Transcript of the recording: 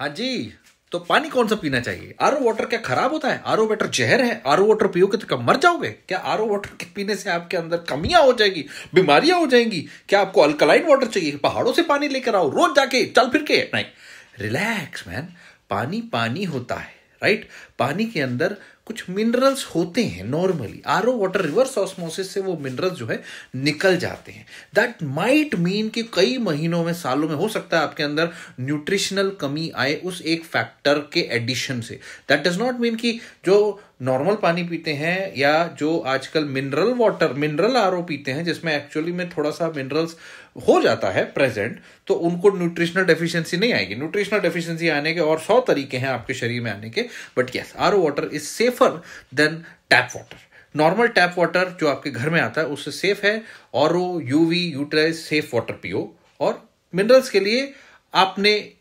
हाँ जी तो पानी कौन सा पीना चाहिए आर वाटर क्या खराब होता है आर वाटर जहर है आर वाटर पियोगे तो क्या मर जाओगे क्या आर वाटर के पीने से आपके अंदर कमियां हो जाएगी बीमारियां हो जाएंगी क्या आपको अल्कलाइन वाटर चाहिए पहाड़ों से पानी लेकर आओ रोज जाके चल फिर के नहीं रिलैक्स मैन पानी पानी होता है राइट पानी के अंदर कुछ मिनरल्स होते हैं normally R O water reverse osmosis से वो मिनरल्स जो है निकल जाते हैं दैट माइट मीन कि कई महीनों में सालों में हो सकता है आपके अंदर न्यूट्रिशनल कमी आए उस एक फैक्टर के addition say that does not mean कि जो नॉर्मल पानी पीते हैं या जो आजकल मिनरल वाटर मिनरल आर पीते हैं जिसमें एक्चुअली में थोड़ा सा मिनरल्स हो जाता है प्रेजेंट तो उनको न्यूट्रिशनल डेफिशिएंसी नहीं आएगी न्यूट्रिशनल डेफिशिएंसी आने के और सौ तरीके हैं आपके शरीर में आने के but yes R O water is safe safer than tap water normal tap water जो आपके घर में आता है उससे सेफ है और वो you we utilize safe water पियो और मिनरल्स के लिए आपने